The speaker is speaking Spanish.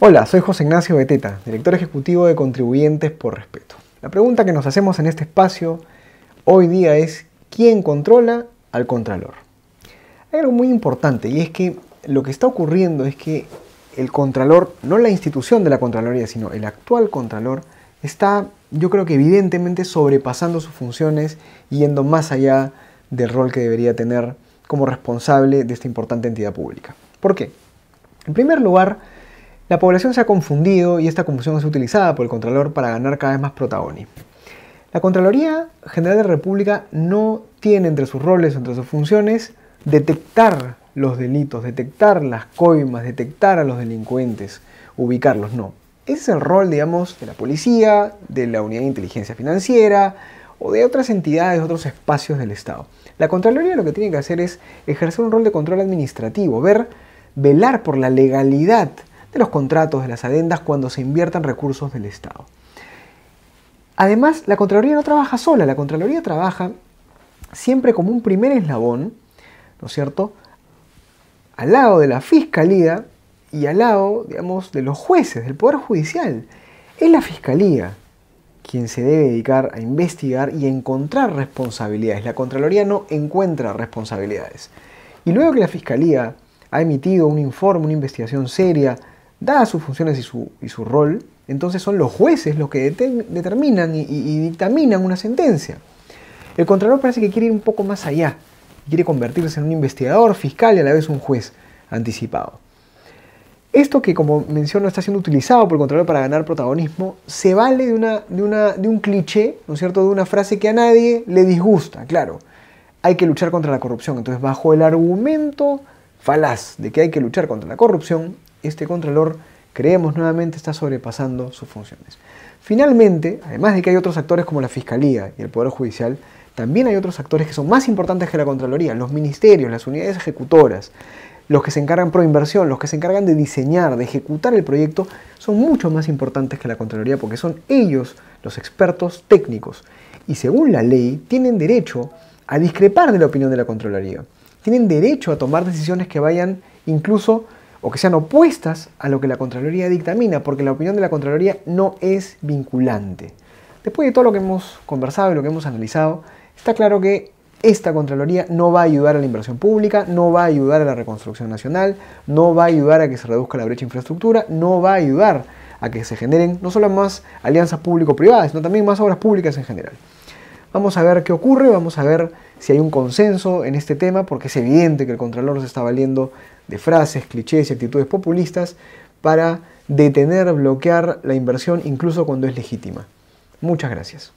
Hola, soy José Ignacio Beteta, director ejecutivo de Contribuyentes por Respeto. La pregunta que nos hacemos en este espacio hoy día es ¿quién controla al Contralor? Hay algo muy importante y es que lo que está ocurriendo es que el Contralor, no la institución de la Contraloría, sino el actual Contralor, está yo creo que evidentemente sobrepasando sus funciones, y yendo más allá del rol que debería tener como responsable de esta importante entidad pública. ¿Por qué? En primer lugar, la población se ha confundido y esta confusión es utilizada por el Contralor para ganar cada vez más protagonismo. La Contraloría General de la República no tiene entre sus roles, entre sus funciones, detectar los delitos, detectar las coimas, detectar a los delincuentes, ubicarlos, no. Ese es el rol, digamos, de la policía, de la unidad de inteligencia financiera o de otras entidades, otros espacios del Estado. La Contraloría lo que tiene que hacer es ejercer un rol de control administrativo, ver, velar por la legalidad de los contratos, de las adendas, cuando se inviertan recursos del Estado. Además, la Contraloría no trabaja sola, la Contraloría trabaja siempre como un primer eslabón, ¿no es cierto?, al lado de la Fiscalía y al lado, digamos, de los jueces, del Poder Judicial. Es la Fiscalía quien se debe dedicar a investigar y encontrar responsabilidades. La Contraloría no encuentra responsabilidades. Y luego que la Fiscalía ha emitido un informe, una investigación seria, dadas sus funciones y su, rol, entonces son los jueces los que determinan y, dictaminan una sentencia. El Contralor parece que quiere ir un poco más allá, quiere convertirse en un investigador fiscal y a la vez un juez anticipado. Esto que, como menciono, está siendo utilizado por el Contralor para ganar protagonismo, se vale de, una, una, de un cliché, ¿no es cierto?, de una frase que a nadie le disgusta, claro. Hay que luchar contra la corrupción. Entonces, bajo el argumento falaz de que hay que luchar contra la corrupción, este Contralor creemos nuevamente está sobrepasando sus funciones. Finalmente, además de que hay otros actores como la Fiscalía y el Poder Judicial, también hay otros actores que son más importantes que la Contraloría, los ministerios, las unidades ejecutoras, los que se encargan pro inversión, los que se encargan de diseñar, de ejecutar el proyecto, son mucho más importantes que la Contraloría porque son ellos los expertos técnicos y según la ley tienen derecho a discrepar de la opinión de la Contraloría, tienen derecho a tomar decisiones que vayan incluso o que sean opuestas a lo que la Contraloría dictamina, porque la opinión de la Contraloría no es vinculante. Después de todo lo que hemos conversado y lo que hemos analizado, está claro que esta Contraloría no va a ayudar a la inversión pública, no va a ayudar a la reconstrucción nacional, no va a ayudar a que se reduzca la brecha de infraestructura, no va a ayudar a que se generen no solo más alianzas público-privadas, sino también más obras públicas en general. Vamos a ver qué ocurre, vamos a ver si hay un consenso en este tema, porque es evidente que el Contralor se está valiendo de frases, clichés y actitudes populistas para detener, bloquear la inversión incluso cuando es legítima. Muchas gracias.